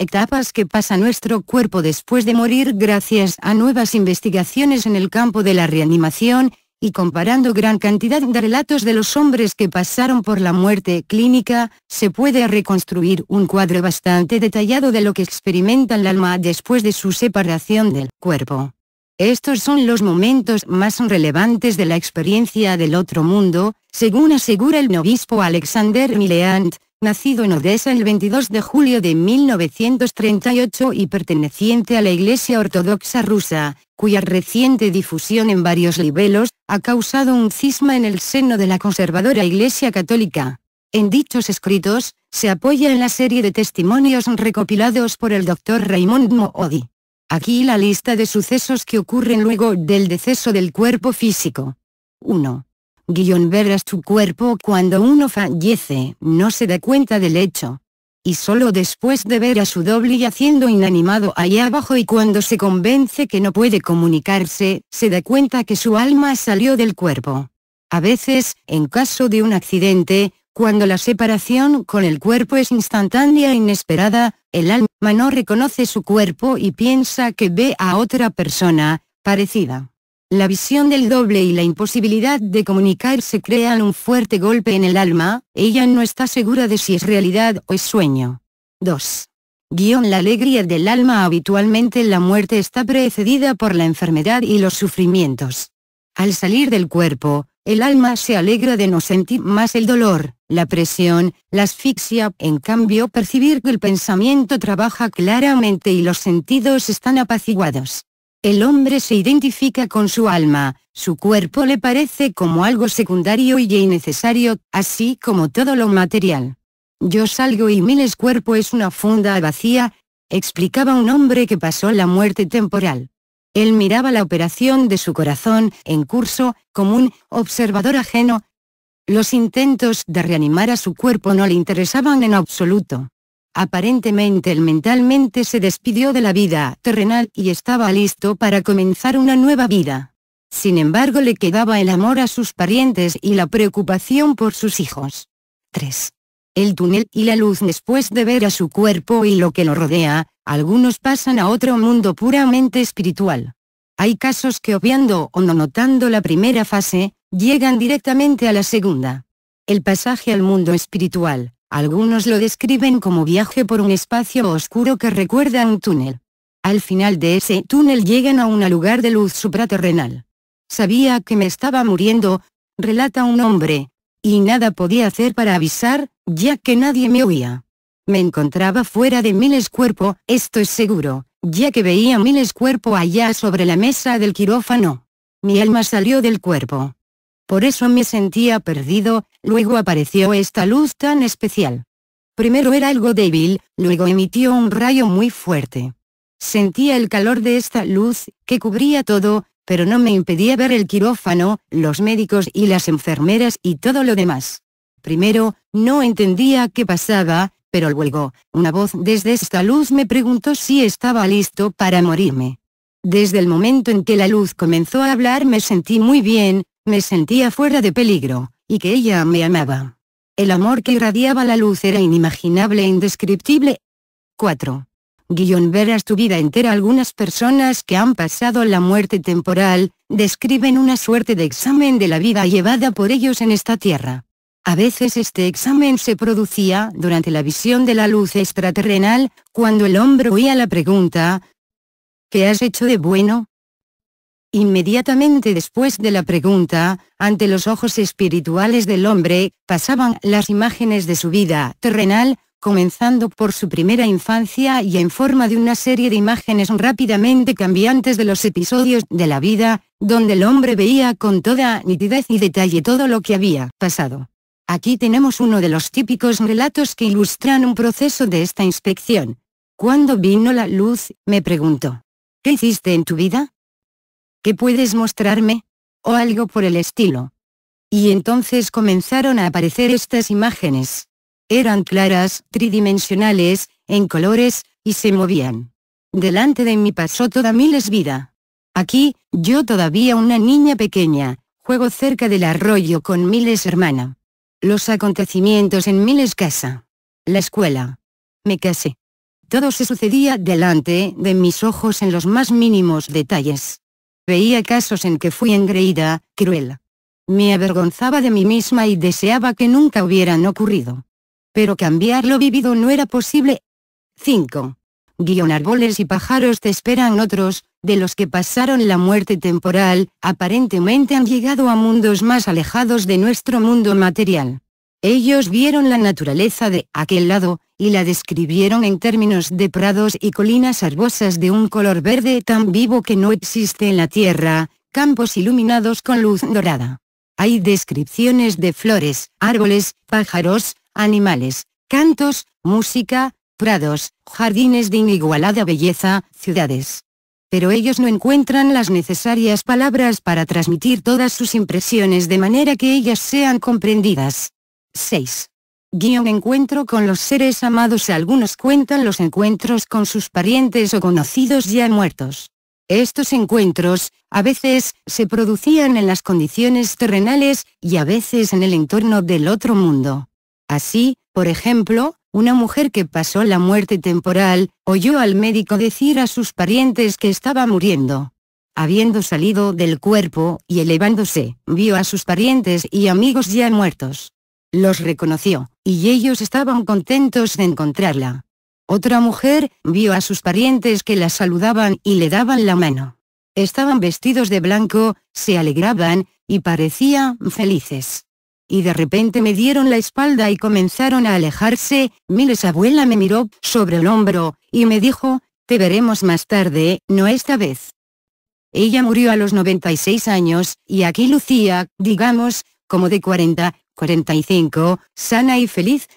etapas que pasa nuestro cuerpo después de morir gracias a nuevas investigaciones en el campo de la reanimación, y comparando gran cantidad de relatos de los hombres que pasaron por la muerte clínica, se puede reconstruir un cuadro bastante detallado de lo que experimenta el alma después de su separación del cuerpo. Estos son los momentos más relevantes de la experiencia del otro mundo, según asegura el obispo Alexander Mileant, nacido en Odessa el 22 de julio de 1938 y perteneciente a la Iglesia Ortodoxa rusa, cuya reciente difusión en varios niveles, ha causado un cisma en el seno de la conservadora Iglesia Católica. En dichos escritos, se apoya en la serie de testimonios recopilados por el doctor Raymond Moody. Aquí la lista de sucesos que ocurren luego del deceso del cuerpo físico. 1 guión verás tu cuerpo cuando uno fallece, no se da cuenta del hecho. Y solo después de ver a su doble haciendo inanimado allá abajo y cuando se convence que no puede comunicarse, se da cuenta que su alma salió del cuerpo. A veces, en caso de un accidente, cuando la separación con el cuerpo es instantánea e inesperada, el alma no reconoce su cuerpo y piensa que ve a otra persona, parecida. La visión del doble y la imposibilidad de comunicarse crean un fuerte golpe en el alma, ella no está segura de si es realidad o es sueño. 2. Guión la alegría del alma habitualmente la muerte está precedida por la enfermedad y los sufrimientos. Al salir del cuerpo, el alma se alegra de no sentir más el dolor, la presión, la asfixia, en cambio percibir que el pensamiento trabaja claramente y los sentidos están apaciguados. El hombre se identifica con su alma, su cuerpo le parece como algo secundario y innecesario, así como todo lo material. Yo salgo y miles cuerpo es una funda vacía, explicaba un hombre que pasó la muerte temporal. Él miraba la operación de su corazón, en curso, como un observador ajeno. Los intentos de reanimar a su cuerpo no le interesaban en absoluto. Aparentemente él mentalmente se despidió de la vida terrenal y estaba listo para comenzar una nueva vida. Sin embargo le quedaba el amor a sus parientes y la preocupación por sus hijos. 3. El túnel y la luz después de ver a su cuerpo y lo que lo rodea, algunos pasan a otro mundo puramente espiritual. Hay casos que obviando o no notando la primera fase, llegan directamente a la segunda. El pasaje al mundo espiritual, algunos lo describen como viaje por un espacio oscuro que recuerda a un túnel. Al final de ese túnel llegan a un lugar de luz supraterrenal. Sabía que me estaba muriendo, relata un hombre, y nada podía hacer para avisar, ya que nadie me oía. Me encontraba fuera de Miles Cuerpo, esto es seguro, ya que veía Miles Cuerpo allá sobre la mesa del quirófano. Mi alma salió del cuerpo. Por eso me sentía perdido, luego apareció esta luz tan especial. Primero era algo débil, luego emitió un rayo muy fuerte. Sentía el calor de esta luz, que cubría todo, pero no me impedía ver el quirófano, los médicos y las enfermeras y todo lo demás. Primero, no entendía qué pasaba, pero luego, una voz desde esta luz me preguntó si estaba listo para morirme. Desde el momento en que la luz comenzó a hablar me sentí muy bien, me sentía fuera de peligro, y que ella me amaba. El amor que irradiaba la luz era inimaginable e indescriptible. 4. Guión verás tu vida entera Algunas personas que han pasado la muerte temporal, describen una suerte de examen de la vida llevada por ellos en esta tierra. A veces este examen se producía durante la visión de la luz extraterrenal, cuando el hombre oía la pregunta, ¿qué has hecho de bueno? Inmediatamente después de la pregunta, ante los ojos espirituales del hombre, pasaban las imágenes de su vida terrenal, comenzando por su primera infancia y en forma de una serie de imágenes rápidamente cambiantes de los episodios de la vida, donde el hombre veía con toda nitidez y detalle todo lo que había pasado. Aquí tenemos uno de los típicos relatos que ilustran un proceso de esta inspección. Cuando vino la luz, me preguntó, ¿qué hiciste en tu vida? ¿qué puedes mostrarme? o algo por el estilo. Y entonces comenzaron a aparecer estas imágenes. Eran claras, tridimensionales, en colores, y se movían. Delante de mí pasó toda mi vida. Aquí, yo todavía una niña pequeña, juego cerca del arroyo con Miles hermana. Los acontecimientos en Miles casa. La escuela. Me casé. Todo se sucedía delante de mis ojos en los más mínimos detalles. Veía casos en que fui engreída, cruel. Me avergonzaba de mí misma y deseaba que nunca hubieran ocurrido. Pero cambiar lo vivido no era posible. 5. Guión árboles y pájaros te esperan otros, de los que pasaron la muerte temporal, aparentemente han llegado a mundos más alejados de nuestro mundo material. Ellos vieron la naturaleza de aquel lado, y la describieron en términos de prados y colinas arbosas de un color verde tan vivo que no existe en la tierra, campos iluminados con luz dorada. Hay descripciones de flores, árboles, pájaros, animales, cantos, música, prados, jardines de inigualada belleza, ciudades. Pero ellos no encuentran las necesarias palabras para transmitir todas sus impresiones de manera que ellas sean comprendidas. 6. Guión encuentro con los seres amados Algunos cuentan los encuentros con sus parientes o conocidos ya muertos. Estos encuentros, a veces, se producían en las condiciones terrenales, y a veces en el entorno del otro mundo. Así, por ejemplo, una mujer que pasó la muerte temporal, oyó al médico decir a sus parientes que estaba muriendo. Habiendo salido del cuerpo y elevándose, vio a sus parientes y amigos ya muertos los reconoció, y ellos estaban contentos de encontrarla. Otra mujer, vio a sus parientes que la saludaban y le daban la mano. Estaban vestidos de blanco, se alegraban, y parecían felices. Y de repente me dieron la espalda y comenzaron a alejarse, mi abuela me miró sobre el hombro, y me dijo, te veremos más tarde, no esta vez. Ella murió a los 96 años, y aquí Lucía, digamos, como de 40, 45, sana y feliz.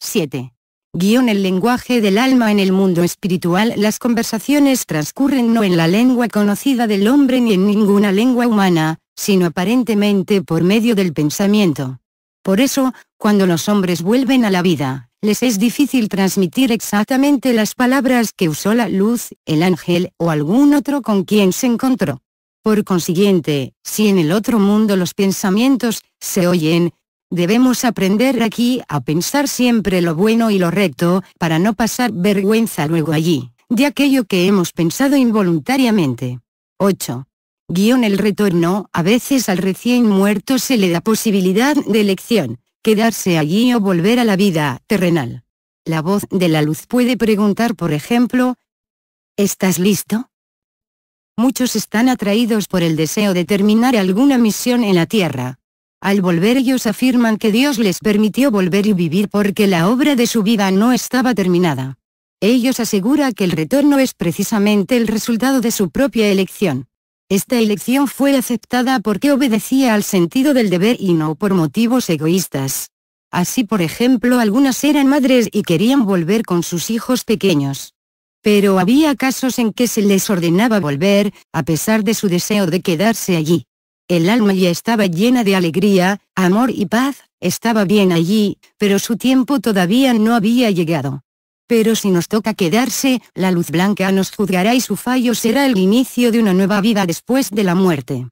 7. Guión El lenguaje del alma en el mundo espiritual Las conversaciones transcurren no en la lengua conocida del hombre ni en ninguna lengua humana, sino aparentemente por medio del pensamiento. Por eso, cuando los hombres vuelven a la vida, les es difícil transmitir exactamente las palabras que usó la luz, el ángel o algún otro con quien se encontró. Por consiguiente, si en el otro mundo los pensamientos se oyen, Debemos aprender aquí a pensar siempre lo bueno y lo recto, para no pasar vergüenza luego allí, de aquello que hemos pensado involuntariamente. 8. Guión el retorno, a veces al recién muerto se le da posibilidad de elección, quedarse allí o volver a la vida terrenal. La voz de la luz puede preguntar por ejemplo, ¿estás listo? Muchos están atraídos por el deseo de terminar alguna misión en la Tierra, al volver ellos afirman que Dios les permitió volver y vivir porque la obra de su vida no estaba terminada. Ellos aseguran que el retorno es precisamente el resultado de su propia elección. Esta elección fue aceptada porque obedecía al sentido del deber y no por motivos egoístas. Así por ejemplo algunas eran madres y querían volver con sus hijos pequeños. Pero había casos en que se les ordenaba volver, a pesar de su deseo de quedarse allí. El alma ya estaba llena de alegría, amor y paz, estaba bien allí, pero su tiempo todavía no había llegado. Pero si nos toca quedarse, la luz blanca nos juzgará y su fallo será el inicio de una nueva vida después de la muerte.